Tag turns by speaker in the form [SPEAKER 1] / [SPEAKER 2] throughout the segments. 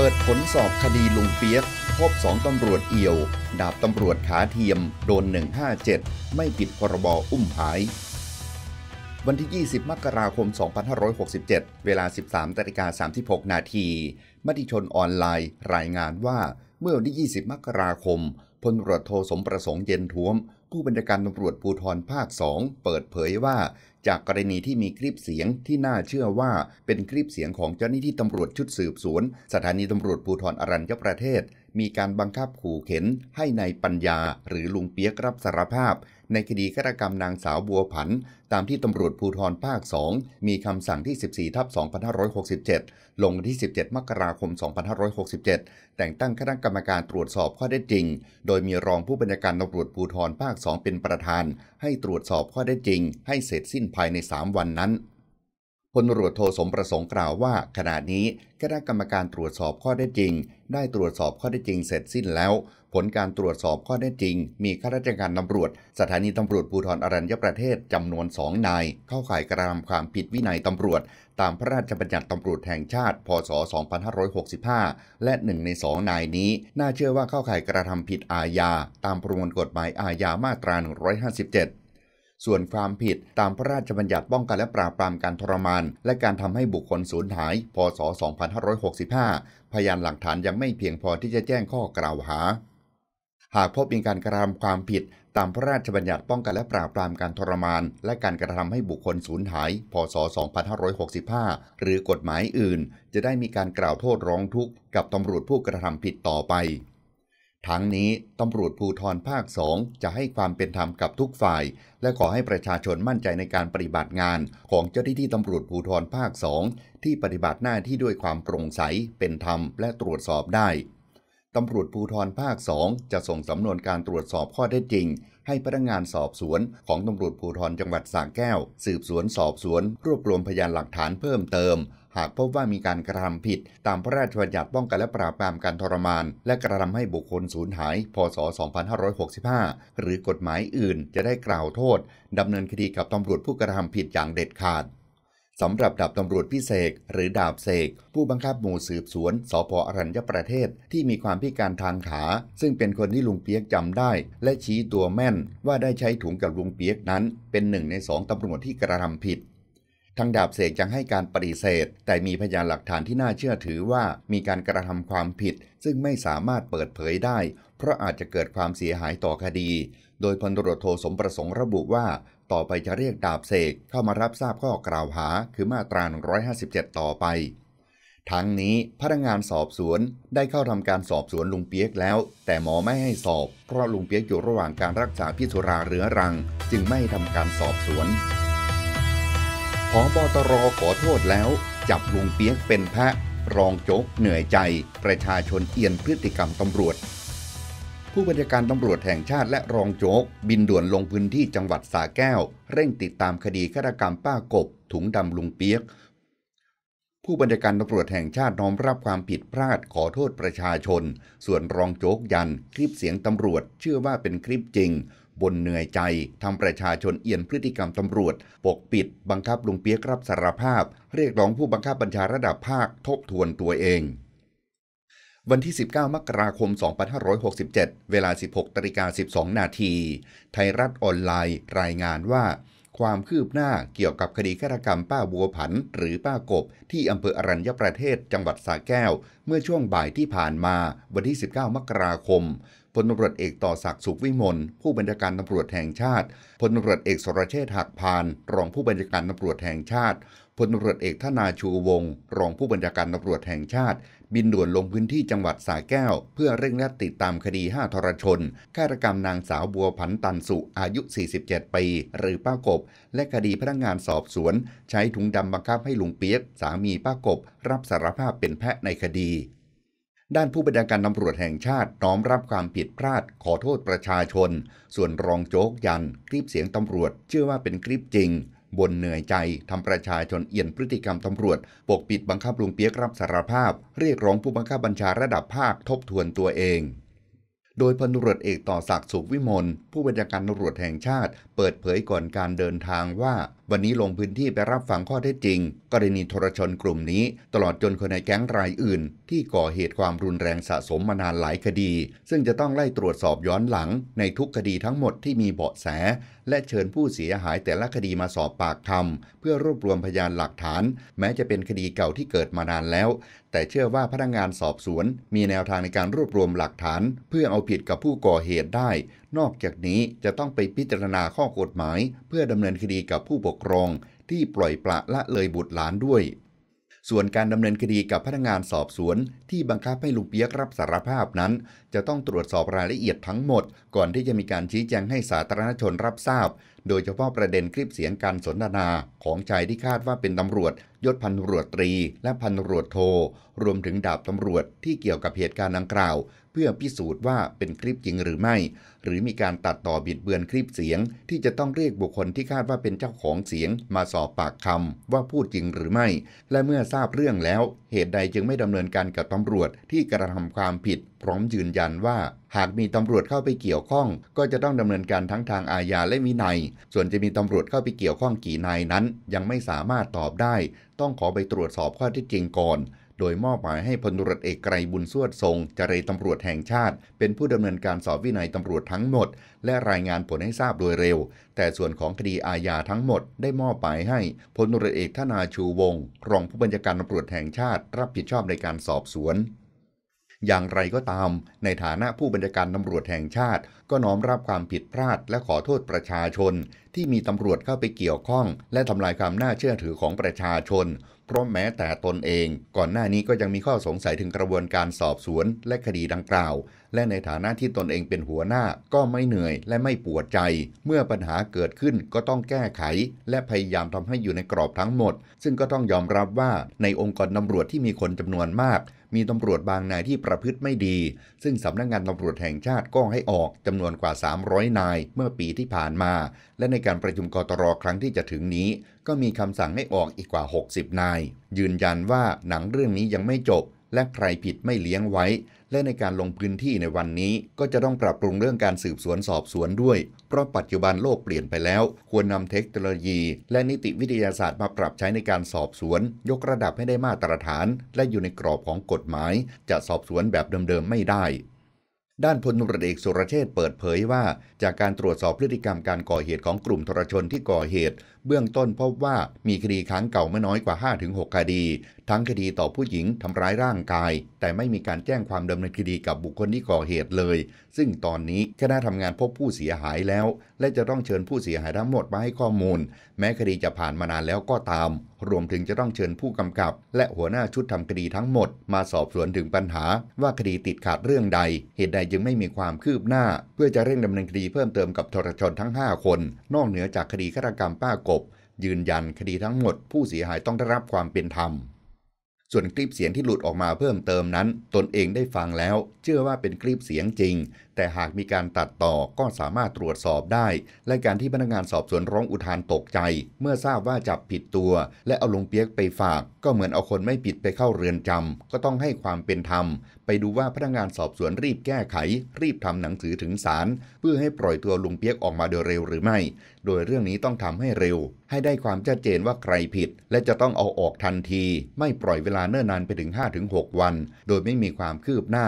[SPEAKER 1] เปิดผลสอบคดีลุงเปียก พบสองตำรวจเอี่ยว ดาบตำรวจขาเทียม โดน 157 ไม่ผิดพรบอุ้มหาย วันที่ 20 มกราคม 2567 เวลา 13ตริกา36นาทีมติชนออนไลน์รายงานว่าเมื่อวันที่ 20 มกราคมพลตรวจโทสมประสงค์เย็นท้วมผู้บัญชาการตำรวจภูธรภาค 2 เปิดเผยว่า จากกรณีที่มีคลิปเสียงที่น่าเชื่อว่าเป็นคลิปเสียงของเจ้าหน้าที่ตำรวจชุดสืบสวนสถานีตำรวจภูธรอรัญญประเทศมีการบังคับขู่เข็น ให้ในายปัญญาหรือลุงเปียกรับสารภาพในคดีฆาตกรรมนางสาวบัวผัน ตามที่ตำรวจภูธรภาค 2 มีคำสั่งที่ 14ทับ2567 ลงวันที่ 17 มกราคม 2567 แต่งตั้งคณะกรรมการตรวจสอบข้อได้จริง โดยมีรองผู้บัญชาการตำรวจภูธรภาค 2 เป็นประธาน ให้ตรวจสอบข้อได้จริงให้เสร็จสิ้นภายใน3วันนั้นพลตำรวจโทสมประสงค์กล่าวว่าขณะนี้คณะกรรมการตรวจสอบข้อได้จริงได้ตรวจสอบข้อได้จริงเสร็จสิ้นแล้ว ผลการตรวจสอบข้อได้จริง มีข้าราชการตำรวจ สถานีตำรวจภูธรอรัญญประเทศ จำนวนสองนายเข้าข่ายกระทำความผิดวินัยตำรวจ ตามพระราชบัญญัติตำรวจแห่งชาติ พศ 2565 และหนึ่งในสองนายนี้ น่าเชื่อว่าเข้าข่ายกระทำผิดอาญา ตามประมวลกฎหมายอาญามาตรา 157ส่วนความผิด ตามพระราชบัญญัติป้องกันและปราบปรามการทรมาน และการทำให้บุคคลสูญหาย พศ 2565 พยานหลักฐานยังไม่เพียงพอที่จะแจ้งข้อกล่าวหา หากพบมีการกระทำความผิดตามพระราชบัญญัติป้องกันและปราบปรามการทรมาน และการกระทำให้บุคคลสูญหาย พศ 2565 หรือกฎหมายอื่น จะได้มีการกล่าวโทษร้องทุกข์กับตำรวจผู้กระทำผิดต่อไปทั้งนี้ตำรวจภูทรภาคสองจะให้ความเป็นธรรมกับทุกฝ่าย และขอให้ประชาชนมั่นใจในการปฏิบัติงาน ของเจ้าหน้าที่ตำรวจภูทรภาคสองที่ปฏิบัติหน้าที่ด้วยความโปร่งใสเป็นธรรมและตรวจสอบได้ ตำรวจภูทรภาคสองจะส่งสำนวนการตรวจสอบข้อเท็จจริงให้พนักงานสอบสวน ของตำรวจภูทรจังหวัดสระแก้วสืบสวนสอบสวน รวบรวมพยานหลักฐานเพิ่มเติมหากพบว่ามีการกระทำผิด ตามพระราชบัญญัติป้องกันและปราบปรามการทรมาน และกระทำให้บุคคลสูญหาย พศ 2565 หรือกฎหมายอื่นจะได้กล่าวโทษ ดำเนินคดีกับตำรวจผู้กระทำผิดอย่างเด็ดขาดสำหรับดาบตำรวจพิเศษหรือดาบเสกผู้บังคับหมู่สืบสวน สพอรัญญประเทศ ที่มีความพิการทางขา ซึ่งเป็นคนที่ลุงเปียกจำได้ และชี้ตัวแม่นว่าได้ใช้ถุงกับลุงเปียกนั้น เป็นหนึ่งในสองตำรวจที่กระทำผิดทางดาบเสกจังให้การปฏิเสธ แต่มีพยานหลักฐานที่น่าเชื่อถือว่า มีการกระทำความผิด ซึ่งไม่สามารถเปิดเผยได้ เพราะอาจจะเกิดความเสียหายต่อคดี โดยพลตรวจโทสมประสงค์ระบุว่า ต่อไปจะเรียกดาบเสกเข้ามารับทราบข้อกล่าวหาคือมาตรา 157 ต่อไป ทั้งนี้พนักงานสอบสวนได้เข้าทำการสอบสวนลุงเปียกแล้ว แต่หมอไม่ให้สอบเพราะลุงเปียกอยู่ระหว่างการรักษาพิษสุราเรื้อรังจึงไม่ทำการสอบสวนพอบอตรขอโทษแล้ว จับลุงเปียกเป็นพระรองโจ๊กเหนื่อยใจ ประชาชนเอียนพฤติกรรมตำรวจ ผู้บัญชาการตำรวจแห่งชาติและรองโจ๊กบินด่วนลงพื้นที่จังหวัดสาแก้ว เร่งติดตามคดีฆาตกรรมป้ากบ ถุงดำลุงเปียกผู้บัญชาการตำรวจแห่งชาติน้อมรับความผิดพลาด ขอโทษประชาชน ส่วนรองโจ๊กยันคลิปเสียงตำรวจ เชื่อว่าเป็นคลิปจริง บนเหนื่อยใจทำประชาชนเอียนพฤติกรรมตำรวจ ปกปิด บังคับลุงเปียกรับสารภาพ เรียกร้องผู้บังคับบัญชาระดับภาคทบทวนตัวเอง วันที่ 19มกราคม 2567 เวลา 16ตริกา12นาทีไทยรัฐออนไลน์ รายงานว่าความคืบหน้าเกี่ยวกับคดีฆาตกรรมป้าบัวผันหรือป้ากบที่อำเภออรัญญประเทศจังหวัดสระแก้ว เมื่อช่วงบ่ายที่ผ่านมา วันที่ 19 มกราคมพลตำรวจเอกต่อศักดิ์สุขวิมลผู้บัญชาการตำรวจแห่งชาติพลตำรวจเอกสรเชษฐ์หักพานรองผู้บัญชาการตำรวจแห่งชาติพลตำรวจเอกธนาชูวงรองผู้บัญชาการตำรวจแห่งชาติบินด่วนลงพื้นที่จังหวัดสาแก้วเพื่อเร่งรัดติดตามคดี5ทรชนฆาตกรรมนางสาวบัวผันตันสุอายุ 47 ปีหรือป้ากบ และคดีพนักงานสอบสวนใช้ถุงดำบังคับให้ลุงเปียก สามีป้ากบรับสารภาพเป็นแพะในคดี ด้านผู้บัญชาการตำรวจแห่งชาติน้อมรับความผิดพลาดขอโทษประชาชน ส่วนรองโจ๊กยันคลิปเสียงตำรวจเชื่อว่าเป็นคลิปจริงบนเหนื่อยใจทำประชาชนเอี่ยนพฤติกรรมตำรวจ ปกปิดบังคับลุงเปียกรับสารภาพ เรียกร้องผู้บังคับบัญชาระดับภาคทบทวนตัวเอง โดยพลตรวจเอกต่อศักดิ์สุขวิมลผู้บัญชาการตำรวจแห่งชาติเปิดเผยก่อนการเดินทางว่า วันนี้ลงพื้นที่ไปรับฟังข้อเท็จจริง กรณีโทรชนกลุ่มนี้ ตลอดจนคนในแก๊งรายอื่น ที่ก่อเหตุความรุนแรงสะสมมานานหลายคดี ซึ่งจะต้องไล่ตรวจสอบย้อนหลัง ในทุกคดีทั้งหมดที่มีเบาะแส และเชิญผู้เสียหายแต่ละคดีมาสอบปากคำเพื่อรวบรวมพยานหลักฐาน แม้จะเป็นคดีเก่าที่เกิดมานานแล้ว แต่เชื่อว่าพนักงานสอบสวนมีแนวทางในการรวบรวมหลักฐาน เพื่อเอาผิดกับผู้ก่อเหตุได้นอกจากนี้จะต้องไปพิจารณาข้อกฎหมาย เพื่อดำเนินคดีกับผู้ปกครอง ที่ปล่อยปละละเลยบุตรหลานด้วย ส่วนการดำเนินคดีกับพนักงานสอบสวน ที่บังคับให้ลุงเปียกรับสารภาพนั้น จะต้องตรวจสอบรายละเอียดทั้งหมด ก่อนที่จะมีการชี้แจงให้สาธารณชนรับทราบ โดยเฉพาะประเด็นคลิปเสียงการสนทนา ของชายที่คาดว่าเป็นตำรวจยศพันตำรวจตรี และพันตำรวจโท รวมถึงดาบตำรวจ ที่เกี่ยวกับเหตุการณ์ดังกล่าวพื่อพิสูจน์ว่าเป็นคลิปจริงหรือไม่ หรือมีการตัดต่อบิดเบือนคลิปเสียง ที่จะต้องเรียกบุคคลที่คาดว่าเป็นเจ้าของเสียง มาสอบปากคำว่าพูดจริงหรือไม่ และเมื่อทราบเรื่องแล้ว เหตุใดจึงไม่ดำเนินการกับตำรวจที่กระทำความผิด พร้อมยืนยันว่า หากมีตำรวจเข้าไปเกี่ยวข้อง ก็จะต้องดำเนินการทั้งทางอาญาและวินัย ส่วนจะมีตำรวจเข้าไปเกี่ยวข้องกี่นายนั้น ยังไม่สามารถตอบได้ ต้องขอไปตรวจสอบข้อเท็จจริงก่อนโดยมอบหมายให้พลตรวจเอกไกรบุญสวดทรงจเรตำรวจแห่งชาติ เป็นผู้ดำเนินการสอบวินัยตำรวจทั้งหมดและรายงานผลให้ทราบโดยเร็ว แต่ส่วนของคดีอาญาทั้งหมดได้มอบหมายให้พลตรวจเอกธนาชูวงรองผู้บัญชาการตำรวจแห่งชาติ รับผิดชอบในการสอบสวนอย่างไรก็ตาม ในฐานะผู้บัญชาการตำรวจแห่งชาติ ก็น้อมรับความผิดพลาดและขอโทษประชาชน ที่มีตำรวจเข้าไปเกี่ยวข้อง และทำลายความน่าเชื่อถือของประชาชนเพราะแม้แต่ตนเอง ก่อนหน้านี้ก็ยังมีข้อสงสัยถึงกระบวนการสอบสวนและคดีดังกล่าว และในฐานะที่ตนเองเป็นหัวหน้าก็ไม่เหนื่อย และไม่ปวดใจ เมื่อปัญหาเกิดขึ้นก็ต้องแก้ไข และพยายามทำให้อยู่ในกรอบทั้งหมด ซึ่งก็ต้องยอมรับว่าในองค์กรตำรวจที่มีคนจำนวนมากมีตำรวจบางนายที่ประพฤติไม่ดี ซึ่งสำนักงงานตำรวจแห่งชาติก็ให้ออกจำนวนกว่า 300 นายเมื่อปีที่ผ่านมา และในการประชุมกตรครั้งที่จะถึงนี้ ก็มีคำสั่งให้ออกอีกกว่า 60 นาย ยืนยันว่าหนังเรื่องนี้ยังไม่จบและใครผิดไม่เลี้ยงไว้และในการลงพื้นที่ในวันนี้ ก็จะต้องปรับปรุงเรื่องการสืบสวนสอบสวนด้วย เพราะปัจจุบันโลกเปลี่ยนไปแล้วควรนำเทคโนโลยี และนิติวิทยาศาสตร์มาปรับใช้ในการสอบสวน ยกระดับให้ได้มาตรฐาน และอยู่ในกรอบของกฎหมายจะสอบสวนแบบเดิมๆไม่ได้ ด้านพลตำรเอกสุรเชษเปิดเผยว่า จากการตรวจสอบพฤติกรรมการก่อเหตุของกลุ่มทรชนที่ก่อเหตุเบื้องต้นพบว่ามีคดีค้างเก่าไม่น้อยกว่า 5-6คดีทั้งคดีต่อผู้หญิง ทำร้ายร่างกาย แต่ไม่มีการแจ้งความดำเนินคดีกับบุคคลที่ก่อเหตุเลย ซึ่งตอนนี้คณะทำงานพบผู้เสียหายแล้ว และจะต้องเชิญผู้เสียหายทั้งหมด มาให้ข้อมูล แม้คดีจะผ่านมานานแล้วก็ตาม รวมถึงจะต้องเชิญผู้กำกับ และหัวหน้าชุดทำคดีทั้งหมด มาสอบสวนถึงปัญหา ว่าคดีติดขาดเรื่องใดเหตุใดจึงไม่มีความคืบหน้าเพื่อจะเร่งดำเนินคดีเพิ่มเติมกับทรชนทั้ง5คนนอกเหนือจากคดีฆาตกรรมป้ากบยืนยันคดีทั้งหมดผู้เสียหายต้องได้รับความเป็นธรรม ส่วนคลิปเสียงที่หลุดออกมาเพิ่มเติมนั้น ตนเองได้ฟังแล้ว เชื่อว่าเป็นคลิปเสียงจริง แต่หากมีการตัดต่อก็สามารถตรวจสอบได้ และการที่พนักงานสอบสวนร้องอุทานตกใจ เมื่อทราบว่าจับผิดตัว และเอาลงเปียกไปฝาก ก็เหมือน เอาคนไม่ผิดไปเข้าเรือนจำก็ต้องให้ความเป็นธรรมไปดูว่าพนักงานสอบสวนรีบแก้ไข รีบทำหนังสือถึงศาลเพื่อให้ปล่อยตัวลุงเปียกออกมาโดยเร็วหรือไม่ โดยเรื่องนี้ต้องทำให้เร็ว ให้ได้ความชัดเจนว่าใครผิด และจะต้องเอาออกทันที ไม่ปล่อยเวลาเนิ่นนานไปถึง 5-6 วัน โดยไม่มีความคืบหน้า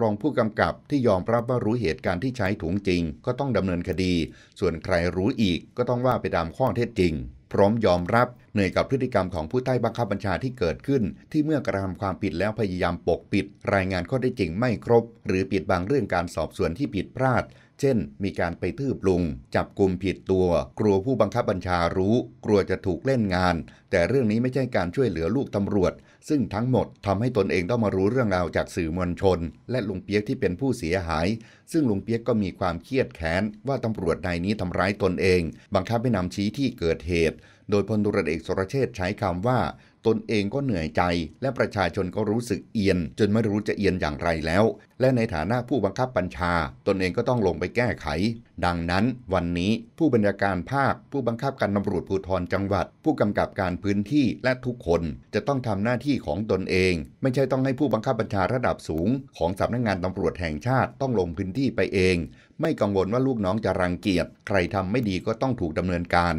[SPEAKER 1] รองผู้กำกับที่ยอมรับว่ารู้เหตุการณ์ที่ใช้ถุงจริง ก็ต้องดำเนินคดี ส่วนใครรู้อีกก็ต้องว่าไปตามข้อเท็จจริงพร้อมยอมรับเหนื่อยกับพฤติกรรมของผู้ใต้บังคับบัญชาที่เกิดขึ้น ที่เมื่อกระทำความผิดแล้วพยายามปกปิด รายงานข้อได้จจริงไม่ครบ หรือปิดบังเรื่องการสอบสวนที่ผิดพลาดเช่น มีการไปทืบลุง จับกลุ่มผิดตัว กลัวผู้บังคับบัญชารู้ กลัวจะถูกเล่นงาน แต่เรื่องนี้ไม่ใช่การช่วยเหลือลูกตำรวจ ซึ่งทั้งหมดทำให้ตนเองต้องมารู้เรื่องราวจากสื่อมวลชน และลุงเปียกที่เป็นผู้เสียหาย ซึ่งลุงเปียกก็มีความเครียดแค้น ว่าตำรวจนายนี้ทำร้ายตนเอง บังคับให้นำชี้ที่เกิดเหตุ โดยพลตุรเอกสุรเชษใช้คำว่าตนเองก็เหนื่อยใจ และประชาชนก็รู้สึกเอียน จนไม่รู้จะเอียนอย่างไรแล้ว และในฐานะผู้บังคับบัญชา ตนเองก็ต้องลงไปแก้ไข ดังนั้นวันนี้ผู้บัญชาการภาคผู้บังคับการตำรวจภูธรจังหวัด ผู้กำกับการพื้นที่และทุกคนจะต้องทำหน้าที่ของตนเอง ไม่ใช่ต้องให้ผู้บังคับบัญชาระดับสูง ของสำนักงงานตำรวจแห่งชาติต้องลงพื้นที่ไปเองไม่กังวลว่าลูกน้องจะรังเกียจ ใครทำไม่ดีก็ต้องถูกดำเนินการ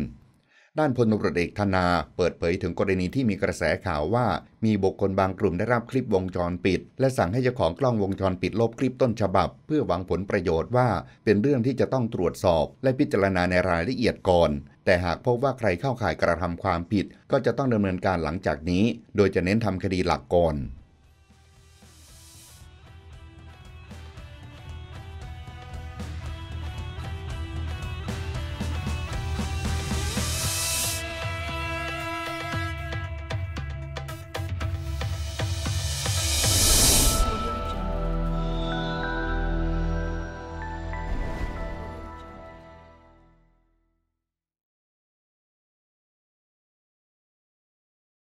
[SPEAKER 1] ด้านพลตำรวจเอกธนา เปิดเผยถึงกรณีที่มีกระแสข่าวว่า มีบุคคลบางกลุ่มได้รับคลิปวงจรปิด และสั่งให้เจ้าของกล้องวงจรปิดลบคลิปต้นฉบับ เพื่อหวังผลประโยชน์ว่าเป็นเรื่องที่จะต้องตรวจสอบ และพิจารณาในรายละเอียดก่อนแต่หากพบว่าใครเข้าข่ายกระทำความผิด ก็จะต้องดำเนินการหลังจากนี้โดยจะเน้นทำคดีหลักก่อน